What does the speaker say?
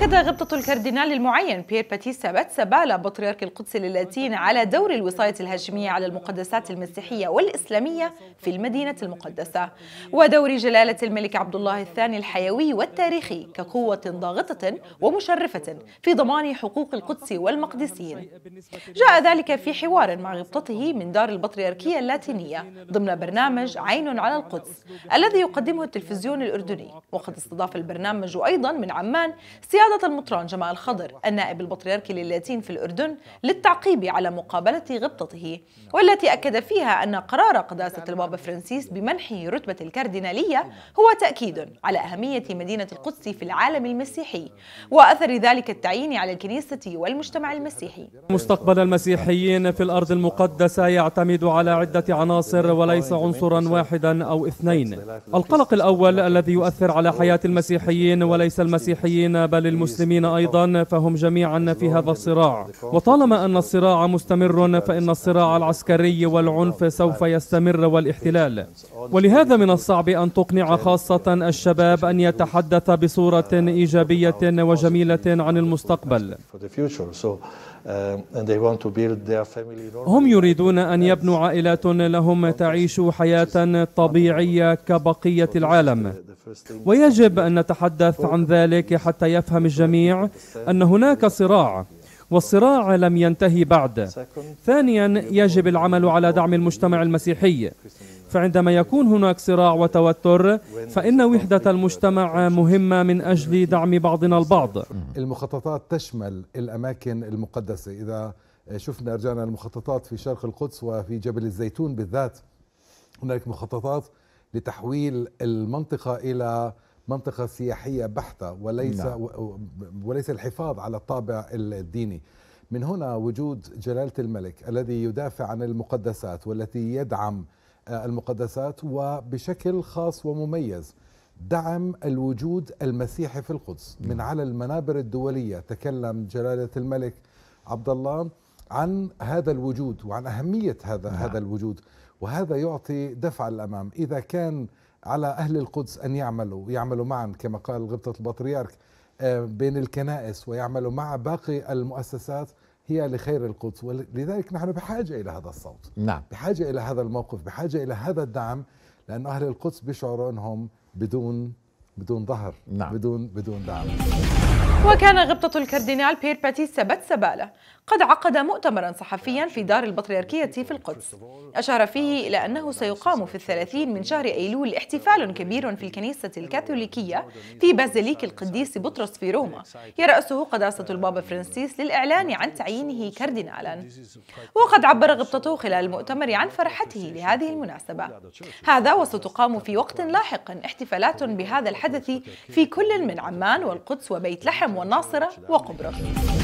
أكد غبطة الكاردينال المعين بيير باتيستا باتسابالا بطريرك القدس اللاتين على دور الوصاية الهاشمية على المقدسات المسيحية والإسلامية في المدينة المقدسة ودور جلالة الملك عبد الله الثاني الحيوي والتاريخي كقوة ضاغطة ومشرفة في ضمان حقوق القدس والمقدسين جاء ذلك في حوار مع غبطته من دار البطريركية اللاتينية ضمن برنامج عين على القدس الذي يقدمه التلفزيون الأردني وقد استضاف البرنامج أيضا من عمان سيادة قادة المطران جمال خضر النائب البطريركي للاتين في الأردن للتعقيب على مقابلة غبطته والتي أكد فيها أن قرار قداسة البابا فرانسيس بمنحه رتبة الكاردينالية هو تأكيد على أهمية مدينة القدس في العالم المسيحي وأثر ذلك التعيين على الكنيسة والمجتمع المسيحي مستقبل المسيحيين في الأرض المقدسة يعتمد على عدة عناصر وليس عنصرا واحدا أو اثنين القلق الأول الذي يؤثر على حياة المسيحيين وليس المسيحيين بل المسلمين أيضا فهم جميعا في هذا الصراع وطالما أن الصراع مستمر فإن الصراع العسكري والعنف سوف يستمر والاحتلال ولهذا من الصعب أن تقنع خاصة الشباب أن يتحدث بصورة إيجابية وجميلة عن المستقبل Uh, هم يريدون أن يبنوا عائلات لهم تعيش حياة طبيعية كبقية العالم ويجب أن نتحدث عن ذلك حتى يفهم الجميع أن هناك صراع والصراع لم ينتهي بعد ثانيا يجب العمل على دعم المجتمع المسيحي فعندما يكون هناك صراع وتوتر فإن وحدة المجتمع مهمة من أجل دعم بعضنا البعض المخططات تشمل الأماكن المقدسة إذا شفنا رجعنا المخططات في شرق القدس وفي جبل الزيتون بالذات هناك مخططات لتحويل المنطقة إلى منطقة سياحية بحتة وليس نعم. وليس الحفاظ على الطابع الديني. من هنا وجود جلالة الملك الذي يدافع عن المقدسات والتي يدعم المقدسات وبشكل خاص ومميز دعم الوجود المسيحي في القدس من نعم. على المنابر الدوليه تكلم جلاله الملك عبد الله عن هذا الوجود وعن اهميه هذا نعم. هذا الوجود وهذا يعطي دفعه للامام اذا كان على اهل القدس ان يعملوا يعملوا معا كما قال غبطه البطريرك آه، بين الكنائس ويعملوا مع باقي المؤسسات هي لخير القدس ولذلك نحن بحاجة إلى هذا الصوت نعم. بحاجة إلى هذا الموقف بحاجة إلى هذا الدعم لأن أهل القدس بيشعروا أنهم بدون بدون ظهر نعم. بدون بدون دعم وكان غبطة الكاردينال بير باتيس سبت سبالة قد عقد مؤتمرا صحفيا في دار البطريركية في القدس أشار فيه إلى أنه سيقام في الثلاثين من شهر أيلول احتفال كبير في الكنيسة الكاثوليكية في بازيليك القديس بطرس في روما يرأسه قداسة البابا فرانسيس للإعلان عن تعيينه كاردينالا وقد عبر غبطته خلال المؤتمر عن فرحته لهذه المناسبة هذا وستقام في وقت لاحق احتفالات بهذا الحدث الحدث في كل من عمان والقدس وبيت لحم والناصرة وقبرص